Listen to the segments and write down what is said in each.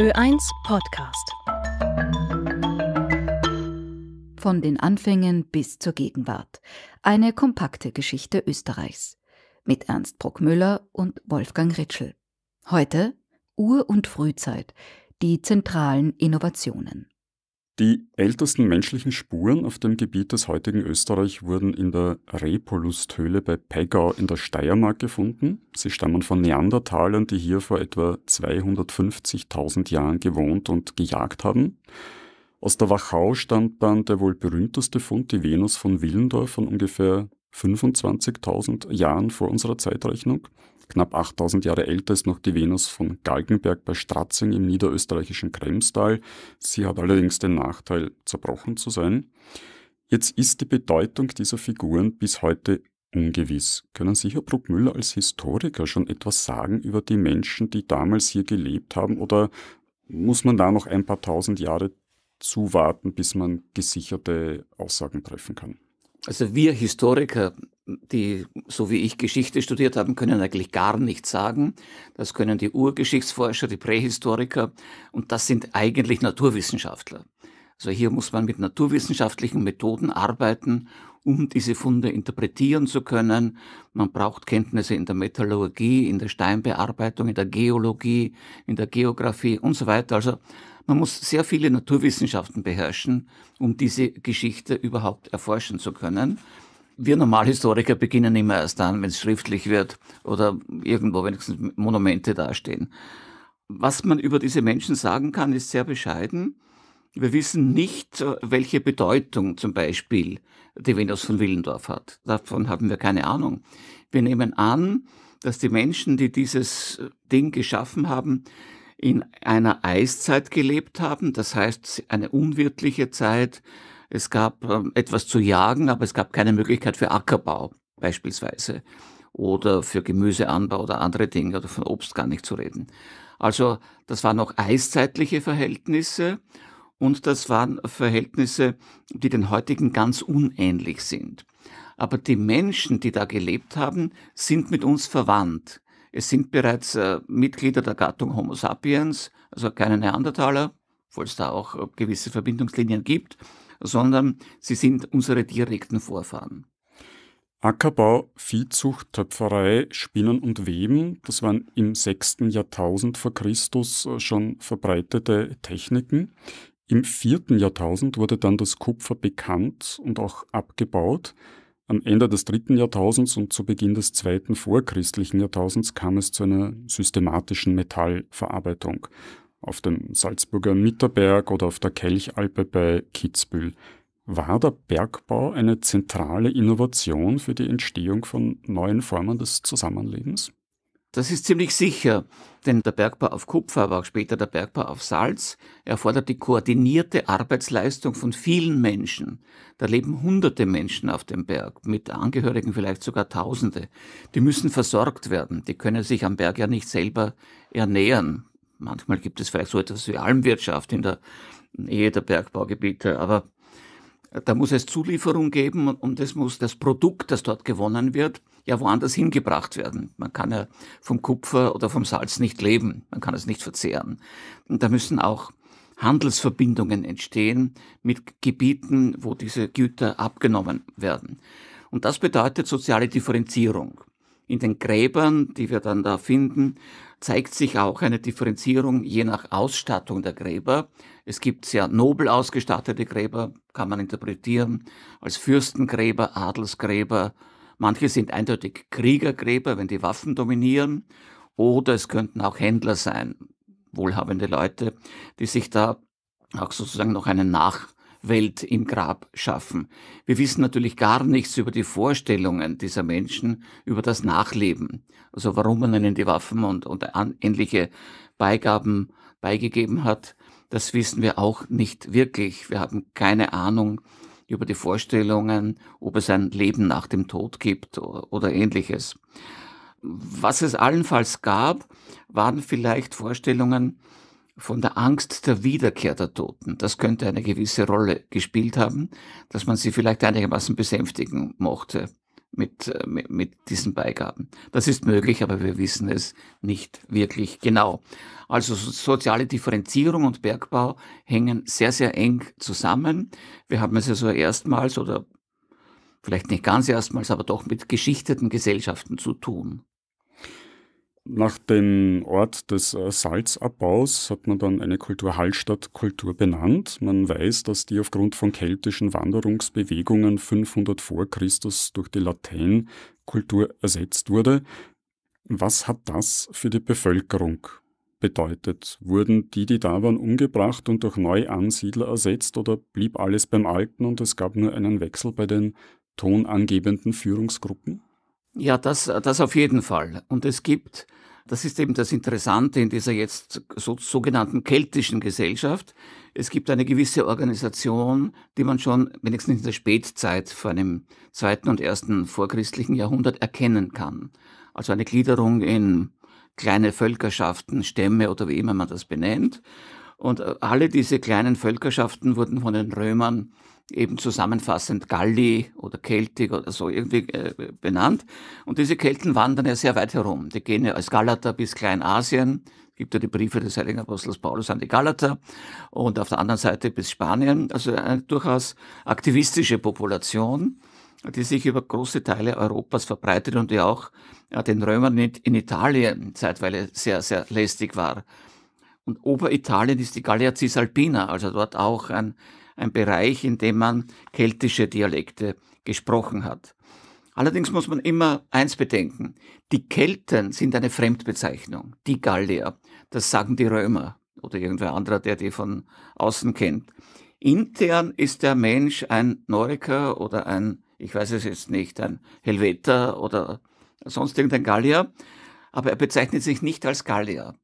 Ö1 Podcast. Von den Anfängen bis zur Gegenwart. Eine kompakte Geschichte Österreichs. Mit Ernst Bruckmüller und Wolfgang Ritschel. Heute Ur- und Frühzeit. Die zentralen Innovationen. Die ältesten menschlichen Spuren auf dem Gebiet des heutigen Österreich wurden in der Repolusthöhle bei Pegau in der Steiermark gefunden. Sie stammen von Neandertalern, die hier vor etwa 250.000 Jahren gewohnt und gejagt haben. Aus der Wachau stammt dann der wohl berühmteste Fund, die Venus von Willendorf von ungefähr 25.000 Jahren vor unserer Zeitrechnung. Knapp 8000 Jahre älter ist noch die Venus von Galgenberg bei Stratzing im niederösterreichischen Kremstal. Sie hat allerdings den Nachteil, zerbrochen zu sein. Jetzt ist die Bedeutung dieser Figuren bis heute ungewiss. Können Sie, Herr Bruckmüller, als Historiker schon etwas sagen über die Menschen, die damals hier gelebt haben? Oder muss man da noch ein paar tausend Jahre zuwarten, bis man gesicherte Aussagen treffen kann? Also wir Historiker, die so wie ich Geschichte studiert haben, können eigentlich gar nichts sagen. Das können die Urgeschichtsforscher, die Prähistoriker und das sind eigentlich Naturwissenschaftler. Also hier muss man mit naturwissenschaftlichen Methoden arbeiten, um diese Funde interpretieren zu können. Man braucht Kenntnisse in der Metallurgie, in der Steinbearbeitung, in der Geologie, in der Geografie und so weiter. Also man muss sehr viele Naturwissenschaften beherrschen, um diese Geschichte überhaupt erforschen zu können. Wir Normalhistoriker beginnen immer erst dann, wenn es schriftlich wird oder irgendwo wenigstens Monumente dastehen. Was man über diese Menschen sagen kann, ist sehr bescheiden. Wir wissen nicht, äh, welche Bedeutung zum Beispiel die Venus von Willendorf hat. Davon haben wir keine Ahnung. Wir nehmen an, dass die Menschen, die dieses äh, Ding geschaffen haben, in einer Eiszeit gelebt haben, das heißt eine unwirtliche Zeit. Es gab ähm, etwas zu jagen, aber es gab keine Möglichkeit für Ackerbau beispielsweise oder für Gemüseanbau oder andere Dinge oder von Obst gar nicht zu reden. Also das waren noch eiszeitliche Verhältnisse und das waren Verhältnisse, die den heutigen ganz unähnlich sind. Aber die Menschen, die da gelebt haben, sind mit uns verwandt. Es sind bereits äh, Mitglieder der Gattung Homo sapiens, also keine Neandertaler, obwohl es da auch äh, gewisse Verbindungslinien gibt, sondern sie sind unsere direkten Vorfahren. Ackerbau, Viehzucht, Töpferei, Spinnen und Weben, das waren im 6. Jahrtausend vor Christus äh, schon verbreitete Techniken. Im 4. Jahrtausend wurde dann das Kupfer bekannt und auch abgebaut. Am Ende des dritten Jahrtausends und zu Beginn des zweiten vorchristlichen Jahrtausends kam es zu einer systematischen Metallverarbeitung auf dem Salzburger Mitterberg oder auf der Kelchalpe bei Kitzbühel. War der Bergbau eine zentrale Innovation für die Entstehung von neuen Formen des Zusammenlebens? Das ist ziemlich sicher, denn der Bergbau auf Kupfer, aber auch später der Bergbau auf Salz erfordert die koordinierte Arbeitsleistung von vielen Menschen. Da leben hunderte Menschen auf dem Berg, mit Angehörigen vielleicht sogar Tausende. Die müssen versorgt werden, die können sich am Berg ja nicht selber ernähren. Manchmal gibt es vielleicht so etwas wie Almwirtschaft in der Nähe der Bergbaugebiete, aber da muss es Zulieferung geben und es muss das Produkt, das dort gewonnen wird, ja woanders hingebracht werden. Man kann ja vom Kupfer oder vom Salz nicht leben, man kann es nicht verzehren. Und da müssen auch Handelsverbindungen entstehen mit Gebieten, wo diese Güter abgenommen werden. Und das bedeutet soziale Differenzierung. In den Gräbern, die wir dann da finden, zeigt sich auch eine Differenzierung je nach Ausstattung der Gräber. Es gibt sehr nobel ausgestattete Gräber, kann man interpretieren, als Fürstengräber, Adelsgräber. Manche sind eindeutig Kriegergräber, wenn die Waffen dominieren. Oder es könnten auch Händler sein, wohlhabende Leute, die sich da auch sozusagen noch einen Nach Welt im Grab schaffen. Wir wissen natürlich gar nichts über die Vorstellungen dieser Menschen, über das Nachleben. Also warum man ihnen die Waffen und, und ähnliche Beigaben beigegeben hat, das wissen wir auch nicht wirklich. Wir haben keine Ahnung über die Vorstellungen, ob es ein Leben nach dem Tod gibt oder, oder ähnliches. Was es allenfalls gab, waren vielleicht Vorstellungen, von der Angst der Wiederkehr der Toten. Das könnte eine gewisse Rolle gespielt haben, dass man sie vielleicht einigermaßen besänftigen mochte mit, äh, mit, mit diesen Beigaben. Das ist möglich, aber wir wissen es nicht wirklich genau. Also soziale Differenzierung und Bergbau hängen sehr, sehr eng zusammen. Wir haben es ja so erstmals oder vielleicht nicht ganz erstmals, aber doch mit geschichteten Gesellschaften zu tun. Nach dem Ort des äh, Salzabbaus hat man dann eine Kultur hallstatt benannt. Man weiß, dass die aufgrund von keltischen Wanderungsbewegungen 500 vor Christus durch die Lateinkultur ersetzt wurde. Was hat das für die Bevölkerung bedeutet? Wurden die, die da waren, umgebracht und durch Neuansiedler ersetzt oder blieb alles beim Alten und es gab nur einen Wechsel bei den tonangebenden Führungsgruppen? Ja, das, das auf jeden Fall. Und es gibt, das ist eben das Interessante in dieser jetzt so, sogenannten keltischen Gesellschaft, es gibt eine gewisse Organisation, die man schon wenigstens in der Spätzeit vor einem zweiten und ersten vorchristlichen Jahrhundert erkennen kann. Also eine Gliederung in kleine Völkerschaften, Stämme oder wie immer man das benennt. Und äh, alle diese kleinen Völkerschaften wurden von den Römern eben zusammenfassend Galli oder Keltik oder so irgendwie äh, benannt. Und diese Kelten wandern ja sehr weit herum. Die gehen ja als Galater bis Kleinasien, gibt ja die Briefe des heiligen Apostels Paulus an die Galater und auf der anderen Seite bis Spanien. Also eine durchaus aktivistische Population, die sich über große Teile Europas verbreitet und die auch ja, äh, den Römern in Italien zeitweise sehr, sehr lästig war. Und Oberitalien ist die Gallia Cisalpina, also dort auch ein ein Bereich, in dem man keltische Dialekte gesprochen hat. Allerdings muss man immer eins bedenken. Die Kelten sind eine Fremdbezeichnung, die Gallier. Das sagen die Römer oder irgendwer anderer, der die von außen kennt. Intern ist der Mensch ein Noriker oder ein, ich weiß es jetzt nicht, ein Helveter oder sonst irgendein Gallier, aber er bezeichnet sich nicht als Gallier.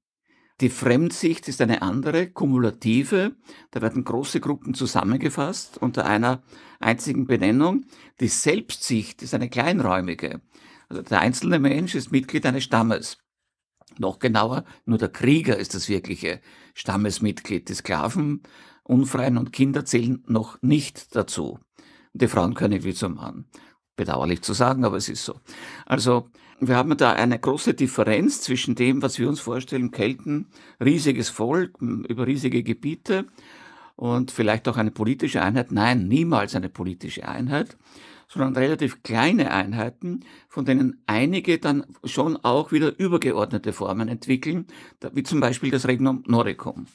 Die Fremdsicht ist eine andere, kumulative. Da werden große Gruppen zusammengefasst unter einer einzigen Benennung. Die Selbstsicht ist eine kleinräumige. Also der einzelne Mensch ist Mitglied eines Stammes. Noch genauer, nur der Krieger ist das wirkliche Stammesmitglied. Die Sklaven, Unfreien und Kinder zählen noch nicht dazu. Die Frauen können nicht wie zum Mann. Bedauerlich zu sagen, aber es ist so. Also wir haben da eine große Differenz zwischen dem, was wir uns vorstellen, Kelten, riesiges Volk über riesige Gebiete und vielleicht auch eine politische Einheit. Nein, niemals eine politische Einheit, sondern relativ kleine Einheiten, von denen einige dann schon auch wieder übergeordnete Formen entwickeln, wie zum Beispiel das Regnum Noricum.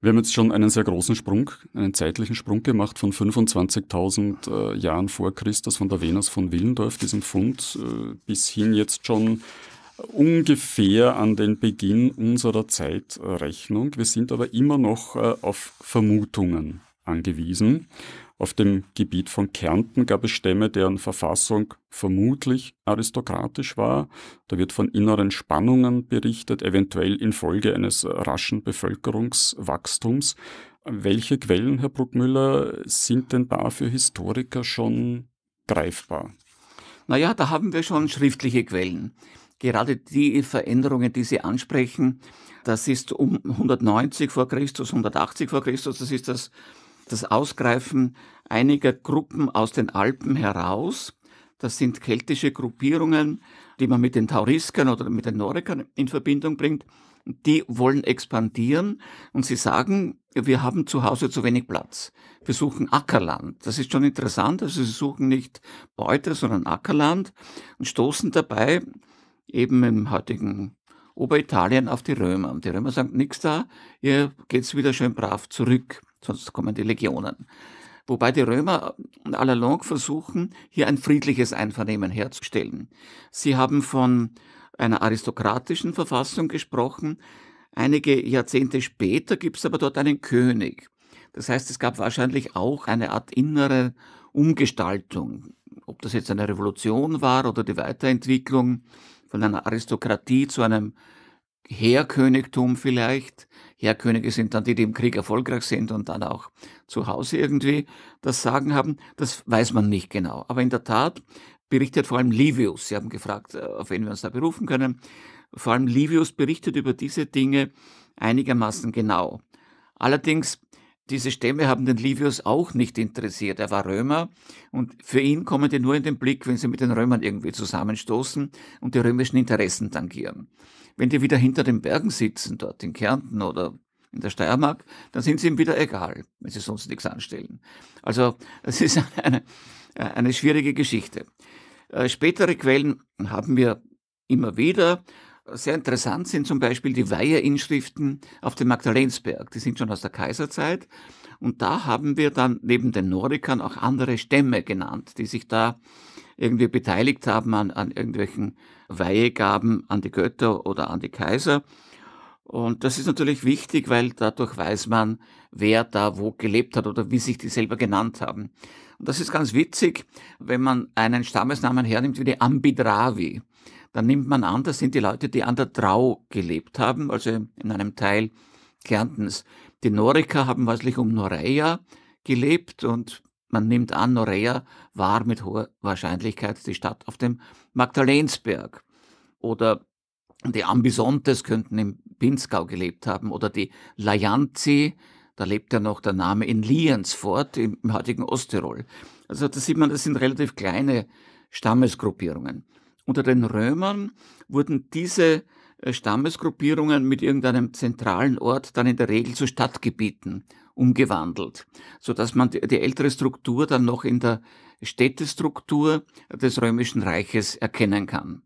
Wir haben jetzt schon einen sehr großen Sprung, einen zeitlichen Sprung gemacht von 25.000 äh, Jahren vor Christus von der Venus von Willendorf, diesem Fund, äh, bis hin jetzt schon ungefähr an den Beginn unserer Zeitrechnung. Wir sind aber immer noch äh, auf Vermutungen angewiesen. Auf dem Gebiet von Kärnten gab es Stämme, deren Verfassung vermutlich aristokratisch war. Da wird von inneren Spannungen berichtet, eventuell infolge eines raschen Bevölkerungswachstums. Welche Quellen, Herr Bruckmüller, sind denn da für Historiker schon greifbar? Naja, da haben wir schon schriftliche Quellen. Gerade die Veränderungen, die Sie ansprechen, das ist um 190 vor Christus, 180 vor Christus, das ist das das Ausgreifen einiger Gruppen aus den Alpen heraus. Das sind keltische Gruppierungen, die man mit den Tauriskern oder mit den Norikern in Verbindung bringt. Die wollen expandieren und sie sagen, wir haben zu Hause zu wenig Platz. Wir suchen Ackerland. Das ist schon interessant. Also sie suchen nicht Beute, sondern Ackerland und stoßen dabei eben im heutigen Oberitalien auf die Römer. Und die Römer sagen, nichts da, ihr geht's wieder schön brav zurück sonst kommen die Legionen. Wobei die Römer und Alalong versuchen, hier ein friedliches Einvernehmen herzustellen. Sie haben von einer aristokratischen Verfassung gesprochen. Einige Jahrzehnte später gibt es aber dort einen König. Das heißt, es gab wahrscheinlich auch eine Art innere Umgestaltung. Ob das jetzt eine Revolution war oder die Weiterentwicklung von einer Aristokratie zu einem Heerkönigtum vielleicht, Könige sind dann die, die im Krieg erfolgreich sind und dann auch zu Hause irgendwie das Sagen haben. Das weiß man nicht genau. Aber in der Tat berichtet vor allem Livius, Sie haben gefragt, äh, auf wen wir uns da berufen können, vor allem Livius berichtet über diese Dinge einigermaßen genau. Allerdings diese Stämme haben den Livius auch nicht interessiert. Er war Römer und für ihn kommen die nur in den Blick, wenn sie mit den Römern irgendwie zusammenstoßen und die römischen Interessen tangieren. Wenn die wieder hinter den Bergen sitzen, dort in Kärnten oder in der Steiermark, dann sind sie ihm wieder egal, wenn sie sonst nichts anstellen. Also es ist eine, eine schwierige Geschichte. Äh, spätere Quellen haben wir immer wieder, sehr interessant sind zum Beispiel die Weiherinschriften auf dem Magdalensberg. Die sind schon aus der Kaiserzeit. Und da haben wir dann neben den Norikern auch andere Stämme genannt, die sich da irgendwie beteiligt haben an, an irgendwelchen Weihegaben an die Götter oder an die Kaiser. Und das ist natürlich wichtig, weil dadurch weiß man, wer da wo gelebt hat oder wie sich die selber genannt haben. Und das ist ganz witzig, wenn man einen Stammesnamen hernimmt wie die Ambidravi dann nimmt man an, das sind die Leute, die an der Trau gelebt haben, also in einem Teil Kärntens. Die Noriker haben wahrscheinlich um Noreia gelebt und man nimmt an, Noreia war mit hoher Wahrscheinlichkeit die Stadt auf dem Magdalensberg. Oder die Ambisontes könnten im Pinzgau gelebt haben oder die Lajanzi, da lebt ja noch der Name in Liensfort im, im heutigen Osttirol. Also da sieht man, das sind relativ kleine Stammesgruppierungen. Unter den Römern wurden diese äh, Stammesgruppierungen mit irgendeinem zentralen Ort dann in der Regel zu Stadtgebieten umgewandelt, so dass man die, ältere Struktur dann noch in der Städtestruktur des Römischen Reiches erkennen kann.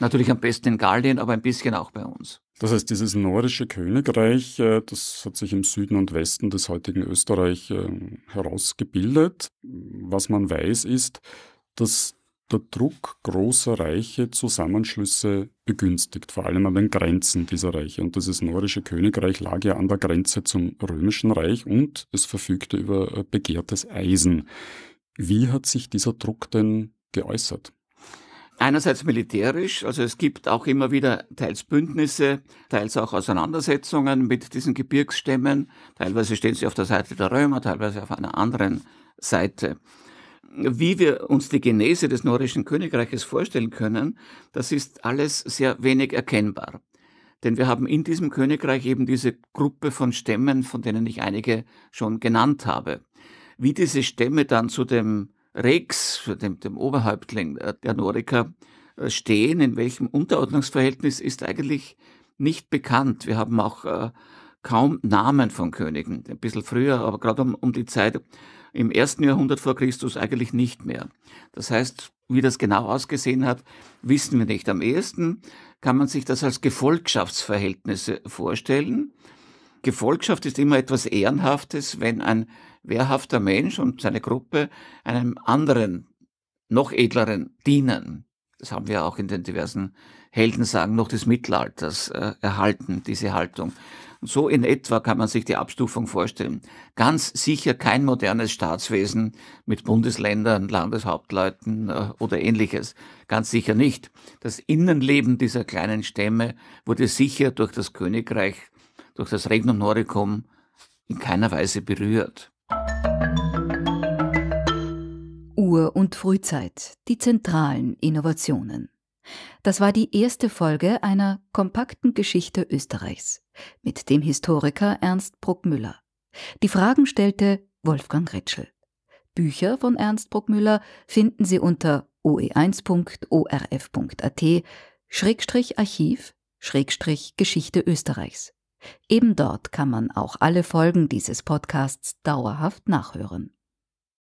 Natürlich am besten in Gallien, aber ein bisschen auch bei uns. Das heißt, dieses nordische Königreich, äh, das hat sich im Süden und Westen des heutigen Österreich ähm, herausgebildet. Was man weiß, ist, dass der Druck großer Reiche Zusammenschlüsse begünstigt, vor allem an den Grenzen dieser Reiche. Und das Norische Königreich lag ja an der Grenze zum römischen Reich und es verfügte über äh, begehrtes Eisen. Wie hat sich dieser Druck denn geäußert? Einerseits militärisch, also es gibt auch immer wieder teils Bündnisse, teils auch Auseinandersetzungen mit diesen Gebirgsstämmen. Teilweise stehen sie auf der Seite der Römer, teilweise auf einer anderen Seite wie wir uns die Genese des norischen Königreiches vorstellen können, das ist alles sehr wenig erkennbar. Denn wir haben in diesem Königreich eben diese Gruppe von Stämmen, von denen ich einige schon genannt habe. Wie diese Stämme dann zu dem Rex, dem, dem Oberhäuptling der Noriker, äh, stehen, in welchem Unterordnungsverhältnis, ist eigentlich nicht bekannt. Wir haben auch äh, kaum Namen von Königen. Ein bisschen früher, aber gerade um, um die Zeit im ersten Jahrhundert vor Christus eigentlich nicht mehr. Das heißt, wie das genau ausgesehen hat, wissen wir nicht. Am ehesten kann man sich das als Gefolgschaftsverhältnisse vorstellen. Gefolgschaft ist immer etwas Ehrenhaftes, wenn ein wehrhafter Mensch und seine Gruppe einem anderen, noch edleren dienen das haben wir auch in den diversen Heldensagen noch des Mittelalters äh, erhalten, diese Haltung. Und so in etwa kann man sich die Abstufung vorstellen. Ganz sicher kein modernes Staatswesen mit Bundesländern, Landeshauptleuten äh, oder ähnliches. Ganz sicher nicht. Das Innenleben dieser kleinen Stämme wurde sicher durch das Königreich, durch das Regnum Noricum in keiner Weise berührt. Ur- und Frühzeit, die zentralen Innovationen. Das war die erste Folge einer kompakten Geschichte Österreichs mit dem Historiker Ernst Bruckmüller. Die Fragen stellte Wolfgang Ritschel. Bücher von Ernst Bruckmüller finden Sie unter oe1.orf.at Schrägstrich Archiv Schrägstrich Geschichte Österreichs. Eben dort kann man auch alle Folgen dieses Podcasts dauerhaft nachhören.